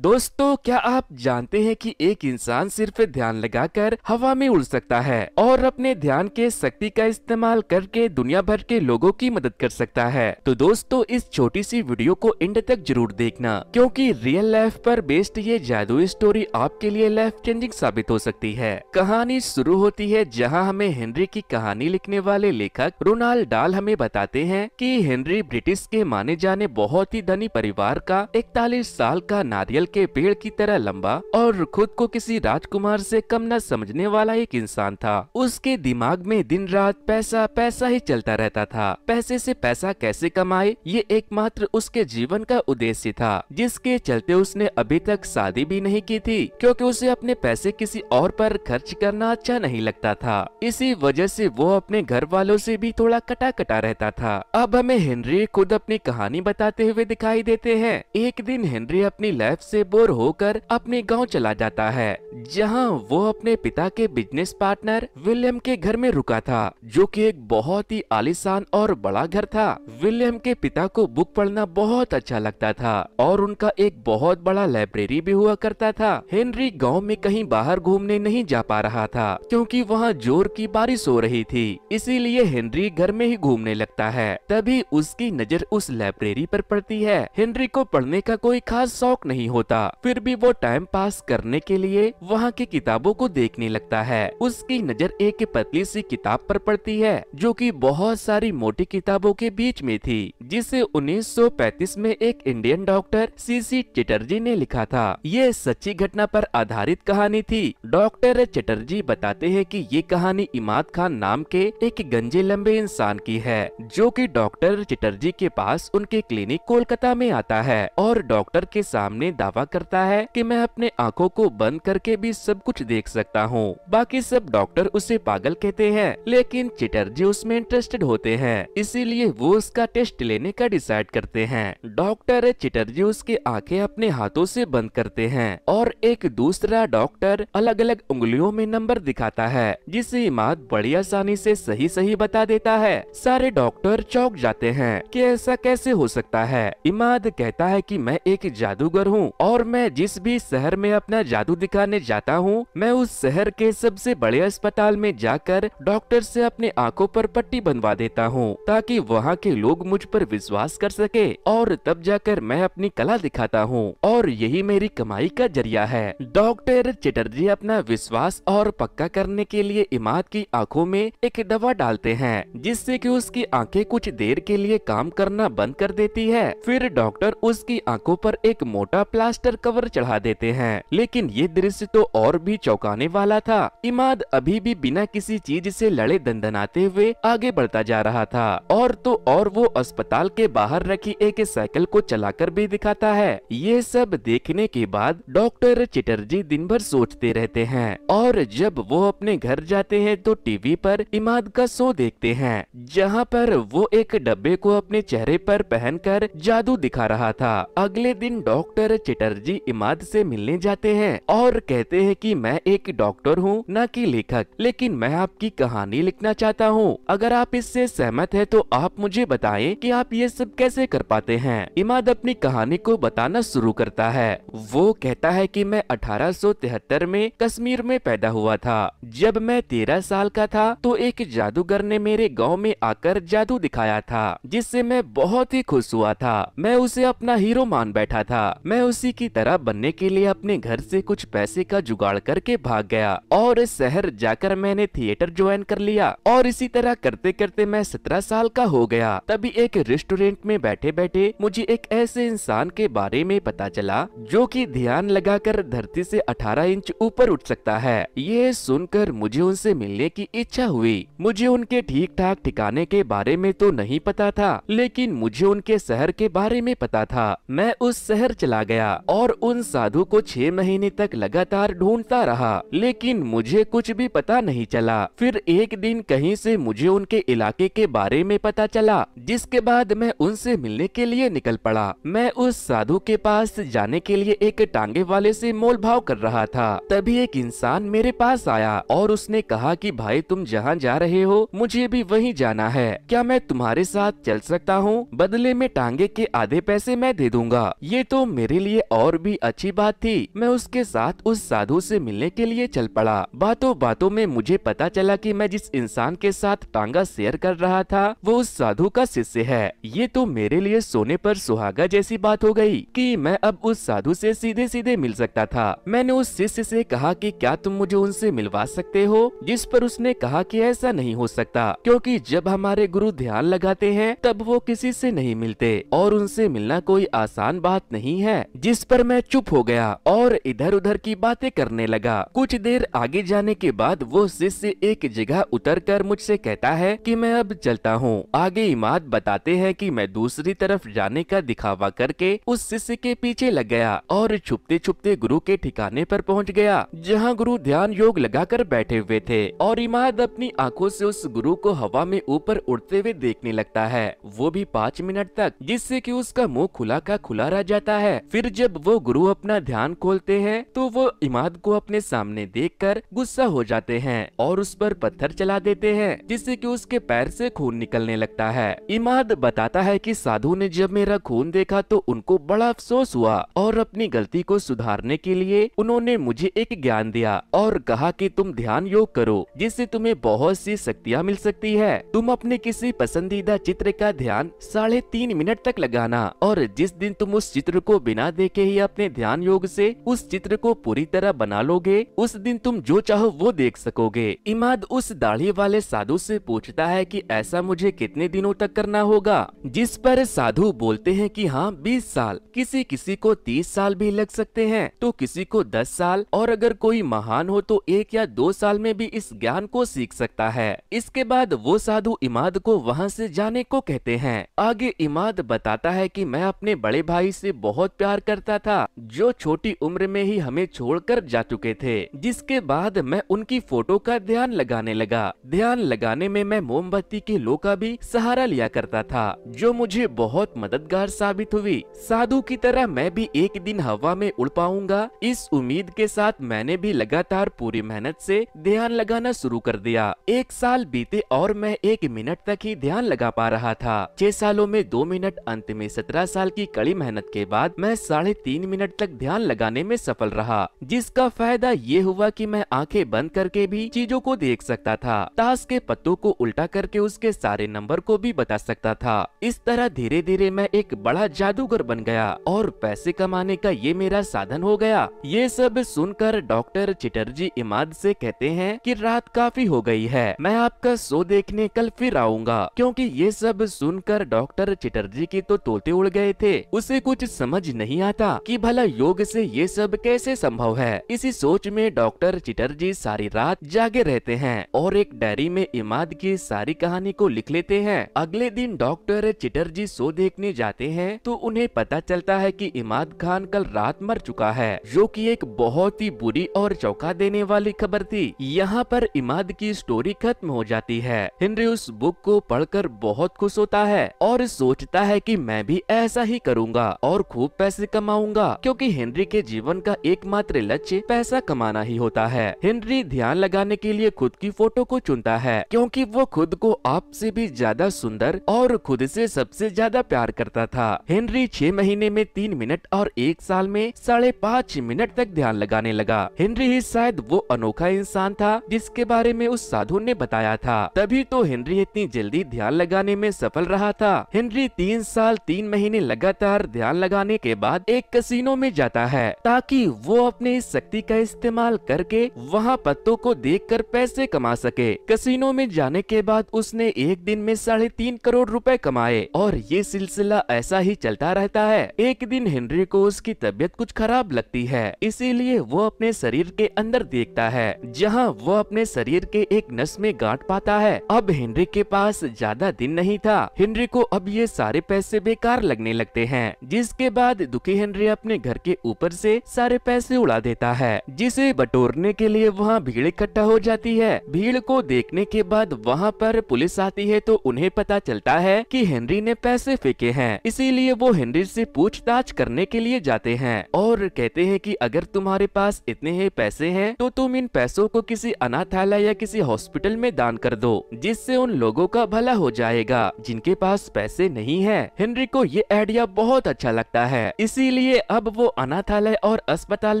दोस्तों क्या आप जानते हैं कि एक इंसान सिर्फ ध्यान लगाकर हवा में उड़ सकता है और अपने ध्यान के शक्ति का इस्तेमाल करके दुनिया भर के लोगों की मदद कर सकता है तो दोस्तों इस छोटी सी वीडियो को एंड तक जरूर देखना क्योंकि रियल लाइफ पर बेस्ड ये जादू स्टोरी आपके लिए लाइफ चेंजिंग साबित हो सकती है कहानी शुरू होती है जहाँ हमें हेनरी की कहानी लिखने वाले लेखक रोनाल्ड डाल हमें बताते हैं की हेनरी ब्रिटिश के माने जाने बहुत ही धनी परिवार का इकतालीस साल का नारियल नारियल के पेड़ की तरह लंबा और खुद को किसी राजकुमार से कम न समझने वाला एक इंसान था उसके दिमाग में दिन रात पैसा पैसा ही चलता रहता था पैसे से पैसा कैसे कमाए ये एकमात्र उसके जीवन का उद्देश्य था जिसके चलते उसने अभी तक शादी भी नहीं की थी क्योंकि उसे अपने पैसे किसी और पर खर्च करना अच्छा नहीं लगता था इसी वजह से वो अपने घर वालों से भी थोड़ा कटा कटा रहता था अब हमें हेनरी खुद अपनी कहानी बताते हुए दिखाई देते हैं एक दिन हेनरी अपनी लाइफ से बोर होकर अपने गांव चला जाता है जहां वो अपने पिता के बिजनेस पार्टनर विलियम के घर में रुका था जो कि एक बहुत ही आलिशान और बड़ा घर था विलियम के पिता को बुक पढ़ना बहुत अच्छा लगता था और उनका एक बहुत बड़ा लाइब्रेरी भी हुआ करता था हेनरी गाँव में कहीं बाहर घूमने नहीं जा पा रहा था क्यूँकी वहाँ जोर की बारिश हो रही थी इसीलिए हेनरी घर में ही घूमने लगता है तभी उसकी नजर उस लाइब्रेरी पर पड़ती है हेनरी को पढ़ने का कोई खास शौक नहीं होता होता फिर भी वो टाइम पास करने के लिए वहाँ की किताबों को देखने लगता है उसकी नजर एक पतली सी किताब पर पड़ती है जो कि बहुत सारी मोटी किताबों के बीच में थी जिसे 1935 में एक इंडियन डॉक्टर सीसी चटर्जी ने लिखा था ये सच्ची घटना पर आधारित कहानी थी डॉक्टर चटर्जी बताते हैं कि ये कहानी इमाद खान नाम के एक गंजे लंबे इंसान की है जो कि डॉक्टर चटर्जी के पास उनके क्लिनिक कोलकाता में आता है और डॉक्टर के सामने दावा दावा करता है कि मैं अपने आंखों को बंद करके भी सब कुछ देख सकता हूँ बाकी सब डॉक्टर उसे पागल कहते हैं लेकिन चटर्जी उसमें इंटरेस्टेड होते हैं इसीलिए वो उसका टेस्ट लेने का डिसाइड करते हैं डॉक्टर चटर्जी उसकी आँखें अपने हाथों ऐसी बंद करते हैं और एक दूसरा डॉक्टर अलग अलग उंगलियों में नंबर दिखाता है जिसे इमाद बड़ी आसानी से सही सही बता देता है सारे डॉक्टर चौक जाते हैं कि ऐसा कैसे हो सकता है इमाद कहता है कि मैं एक जादूगर हूँ और मैं जिस भी शहर में अपना जादू दिखाने जाता हूँ मैं उस शहर के सबसे बड़े अस्पताल में जाकर डॉक्टर से अपने आंखों पर पट्टी बनवा देता हूँ ताकि वहाँ के लोग मुझ पर विश्वास कर सके और तब जाकर मैं अपनी कला दिखाता हूँ और यही मेरी कमाई का जरिया है डॉक्टर चटर्जी अपना विश्वास और पक्का करने के लिए इमाद की आँखों में एक दवा डालते हैं जिससे की उसकी आँखें कुछ देर के लिए काम करना बंद कर देती है फिर डॉक्टर उसकी आँखों पर एक मोटा प्लास्टिक प्लास्टर कवर चढ़ा देते हैं लेकिन ये दृश्य तो और भी चौंकाने वाला था इमाद अभी भी बिना किसी चीज से लड़े दंदनाते हुए आगे बढ़ता जा रहा था और तो और वो अस्पताल के बाहर रखी एक साइकिल को चलाकर भी दिखाता है ये सब देखने के बाद डॉक्टर चटर्जी दिन भर सोचते रहते हैं और जब वो अपने घर जाते हैं तो टीवी पर इमाद का शो देखते हैं जहाँ पर वो एक डब्बे को अपने चेहरे पर पहनकर जादू दिखा रहा था अगले दिन डॉक्टर चटर्जी चटर्जी इमाद से मिलने जाते हैं और कहते हैं कि मैं एक डॉक्टर हूँ न कि लेखक लेकिन मैं आपकी कहानी लिखना चाहता हूँ अगर आप इससे सहमत है तो आप मुझे बताएं कि आप ये सब कैसे कर पाते हैं इमाद अपनी कहानी को बताना शुरू करता है वो कहता है कि मैं अठारह में कश्मीर में पैदा हुआ था जब मैं तेरह साल का था तो एक जादूगर ने मेरे गाँव में आकर जादू दिखाया था जिससे मैं बहुत ही खुश हुआ था मैं उसे अपना हीरो मान बैठा था मैं उसे किसी की तरह बनने के लिए अपने घर से कुछ पैसे का जुगाड़ करके भाग गया और शहर जाकर मैंने थिएटर ज्वाइन कर लिया और इसी तरह करते करते मैं सत्रह साल का हो गया तभी एक रेस्टोरेंट में बैठे बैठे मुझे एक ऐसे इंसान के बारे में पता चला जो कि ध्यान लगाकर धरती से 18 इंच ऊपर उठ सकता है ये सुनकर मुझे उनसे मिलने की इच्छा हुई मुझे उनके ठीक ठाक ठिकाने के बारे में तो नहीं पता था लेकिन मुझे उनके शहर के बारे में पता था मैं उस शहर चला गया और उन साधु को छह महीने तक लगातार ढूंढता रहा लेकिन मुझे कुछ भी पता नहीं चला फिर एक दिन कहीं से मुझे उनके इलाके के बारे में पता चला जिसके बाद मैं उनसे मिलने के लिए निकल पड़ा मैं उस साधु के पास जाने के लिए एक टांगे वाले से मोल भाव कर रहा था तभी एक इंसान मेरे पास आया और उसने कहा कि भाई तुम जहाँ जा रहे हो मुझे भी वही जाना है क्या मैं तुम्हारे साथ चल सकता हूँ बदले में टांगे के आधे पैसे मैं दे दूंगा ये तो मेरे लिए और भी अच्छी बात थी मैं उसके साथ उस साधु से मिलने के लिए चल पड़ा बातों बातों में मुझे पता चला कि मैं जिस इंसान के साथ टांगा शेयर कर रहा था वो उस साधु का शिष्य है ये तो मेरे लिए सोने पर सुहागा जैसी बात हो गई कि मैं अब उस साधु से सीधे सीधे मिल सकता था मैंने उस शिष्य से कहा कि क्या तुम मुझे उनसे मिलवा सकते हो जिस पर उसने कहा कि ऐसा नहीं हो सकता क्योंकि जब हमारे गुरु ध्यान लगाते हैं तब वो किसी से नहीं मिलते और उनसे मिलना कोई आसान बात नहीं है जिस इस पर मैं चुप हो गया और इधर उधर की बातें करने लगा कुछ देर आगे जाने के बाद वो शिष्य एक जगह उतर कर मुझसे कहता है कि मैं अब चलता हूँ आगे इमाद बताते हैं कि मैं दूसरी तरफ जाने का दिखावा करके उस शिष्य के पीछे लग गया और छुपते छुपते गुरु के ठिकाने पर पहुँच गया जहाँ गुरु ध्यान योग कर बैठे हुए थे और इमाद अपनी आँखों से उस गुरु को हवा में ऊपर उड़ते हुए देखने लगता है वो भी पाँच मिनट तक जिससे की उसका मुँह खुला का खुला रह जाता है फिर जब जब वो गुरु अपना ध्यान खोलते हैं तो वो इमाद को अपने सामने देखकर गुस्सा हो जाते हैं और उस पर पत्थर चला देते हैं जिससे कि उसके पैर से खून निकलने लगता है इमाद बताता है कि साधु ने जब मेरा खून देखा तो उनको बड़ा अफसोस हुआ और अपनी गलती को सुधारने के लिए उन्होंने मुझे एक ज्ञान दिया और कहा की तुम ध्यान योग करो जिससे तुम्हे बहुत सी शक्तियाँ मिल सकती है तुम अपने किसी पसंदीदा चित्र का ध्यान साढ़े तीन मिनट तक लगाना और जिस दिन तुम उस चित्र को बिना देख के ही अपने ध्यान योग से उस चित्र को पूरी तरह बना लोगे उस दिन तुम जो चाहो वो देख सकोगे इमाद उस दाढ़ी वाले साधु से पूछता है कि ऐसा मुझे कितने दिनों तक करना होगा जिस पर साधु बोलते हैं कि हाँ 20 साल किसी किसी को 30 साल भी लग सकते हैं तो किसी को 10 साल और अगर कोई महान हो तो एक या दो साल में भी इस ज्ञान को सीख सकता है इसके बाद वो साधु इमाद को वहाँ से जाने को कहते हैं आगे इमाद बताता है कि मैं अपने बड़े भाई से बहुत प्यार करता करता था जो छोटी उम्र में ही हमें छोड़कर जा चुके थे जिसके बाद मैं उनकी फोटो का ध्यान लगाने लगा ध्यान लगाने में मैं मोमबत्ती के लो का भी सहारा लिया करता था जो मुझे बहुत मददगार साबित हुई साधु की तरह मैं भी एक दिन हवा में उड़ पाऊंगा इस उम्मीद के साथ मैंने भी लगातार पूरी मेहनत से ध्यान लगाना शुरू कर दिया एक साल बीते और मैं एक मिनट तक ही ध्यान लगा पा रहा था छह सालों में दो मिनट अंत में सत्रह साल की कड़ी मेहनत के बाद मैं साढ़े तीन मिनट तक ध्यान लगाने में सफल रहा जिसका फायदा ये हुआ कि मैं आंखें बंद करके भी चीजों को देख सकता था ताश के पत्तों को उल्टा करके उसके सारे नंबर को भी बता सकता था इस तरह धीरे धीरे मैं एक बड़ा जादूगर बन गया और पैसे कमाने का ये मेरा साधन हो गया ये सब सुनकर डॉक्टर चटर्जी इमाद से कहते हैं कि रात काफी हो गई है मैं आपका शो देखने कल फिर आऊंगा क्योंकि ये सब सुनकर डॉक्टर चटर्जी की तो तोते उड़ गए थे उसे कुछ समझ नहीं आ था कि भला योग से ये सब कैसे संभव है इसी सोच में डॉक्टर चटर्जी सारी रात जागे रहते हैं और एक डायरी में इमाद की सारी कहानी को लिख लेते हैं अगले दिन डॉक्टर चटर्जी शो देखने जाते हैं तो उन्हें पता चलता है कि इमाद खान कल रात मर चुका है जो कि एक बहुत ही बुरी और चौका देने वाली खबर थी यहाँ पर इमाद की स्टोरी खत्म हो जाती है हेनरी उस बुक को पढ़कर बहुत खुश होता है और सोचता है कि मैं भी ऐसा ही करूँगा और खूब पैसे कमा कमाऊंगा क्योंकि हेनरी के जीवन का एकमात्र लक्ष्य पैसा कमाना ही होता है हेनरी ध्यान लगाने के लिए खुद की फोटो को चुनता है क्योंकि वो खुद को आपसे भी ज्यादा सुंदर और खुद से सबसे ज्यादा प्यार करता था हेनरी छह महीने में तीन मिनट और एक साल में साढ़े पाँच मिनट तक ध्यान लगाने लगा हेनरी ही शायद वो अनोखा इंसान था जिसके बारे में उस साधु ने बताया था तभी तो हेनरी इतनी जल्दी ध्यान लगाने में सफल रहा था हेनरी तीन साल तीन महीने लगातार ध्यान लगाने के बाद एक कसिनो में जाता है ताकि वो अपने शक्ति का इस्तेमाल करके वहाँ पत्तों को देख कर पैसे कमा सके कसिनो में जाने के बाद उसने एक दिन में साढ़े तीन करोड़ रुपए कमाए और ये सिलसिला ऐसा ही चलता रहता है एक दिन हेनरी को उसकी तबीयत कुछ खराब लगती है इसीलिए वो अपने शरीर के अंदर देखता है जहाँ वो अपने शरीर के एक नस में गांठ पाता है अब हेनरी के पास ज्यादा दिन नहीं था हेनरी को अब ये सारे पैसे बेकार लगने लगते हैं जिसके बाद दुखी हेनरी अपने घर के ऊपर से सारे पैसे उड़ा देता है जिसे बटोरने के लिए वहाँ भीड़ इकट्ठा हो जाती है भीड़ को देखने के बाद वहाँ पर पुलिस आती है तो उन्हें पता चलता है कि हेनरी ने पैसे फेंके हैं इसीलिए वो हेनरी से पूछताछ करने के लिए जाते हैं और कहते हैं कि अगर तुम्हारे पास इतने ही है पैसे हैं तो तुम इन पैसों को किसी अनाथालय या किसी हॉस्पिटल में दान कर दो जिससे उन लोगों का भला हो जाएगा जिनके पास पैसे नहीं है हेनरी को ये आइडिया बहुत अच्छा लगता है इसीलिए इसीलिए अब वो अनाथालय और अस्पताल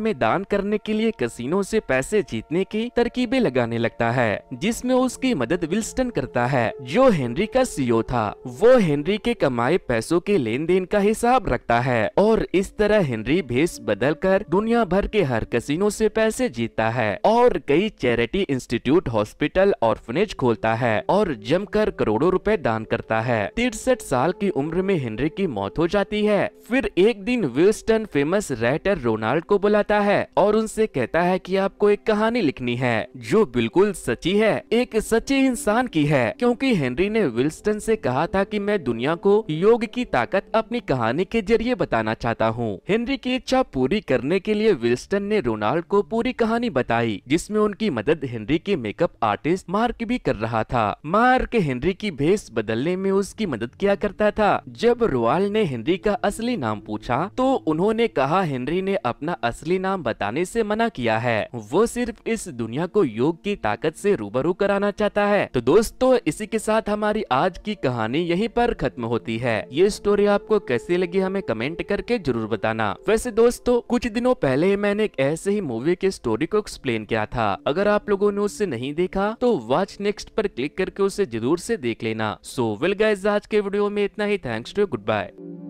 में दान करने के लिए कसिनो से पैसे जीतने की तरकीबें लगाने लगता है जिसमें उसकी मदद विल्स्टन करता है जो हेनरी का सीओ था वो हेनरी के कमाए पैसों के लेन देन का हिसाब रखता है और इस तरह हेनरी भेस बदल कर दुनिया भर के हर कसिनो से पैसे जीतता है और कई चैरिटी इंस्टीट्यूट हॉस्पिटल ऑर्फनेज खोलता है और जमकर करोड़ों रुपए दान करता है तिरसठ साल की उम्र में हेनरी की मौत हो जाती है फिर एक दिन विल्स्टन फेमस राइटर रोनाल्ड को बुलाता है और उनसे कहता है कि आपको एक कहानी लिखनी है जो बिल्कुल सच्ची है एक सच्चे इंसान की है क्योंकि हेनरी ने विल्स्टन से कहा था कि मैं दुनिया को योग की ताकत अपनी कहानी के जरिए बताना चाहता हूँ हेनरी की इच्छा पूरी करने के लिए विल्स्टन ने रोनाल्ड को पूरी कहानी बताई जिसमे उनकी मदद हेनरी के मेकअप आर्टिस्ट मार्क भी कर रहा था मार्क हेनरी की भेस बदलने में उसकी मदद किया करता था जब रोवाल ने हेनरी का असली नाम पूछा तो उन्होंने कहा हेनरी ने अपना असली नाम बताने से मना किया है वो सिर्फ इस दुनिया को योग की ताकत से रूबरू कराना चाहता है तो दोस्तों इसी के साथ हमारी आज की कहानी यहीं पर खत्म होती है ये स्टोरी आपको कैसी लगी हमें कमेंट करके जरूर बताना वैसे दोस्तों कुछ दिनों पहले ही मैंने एक ऐसे ही मूवी के स्टोरी को एक्सप्लेन किया था अगर आप लोगों ने उसे नहीं देखा तो वॉच नेक्स्ट पर क्लिक करके उसे जरूर से देख लेना सो विल गाइज आज के वीडियो में इतना ही थैंक्स टू गुड बाय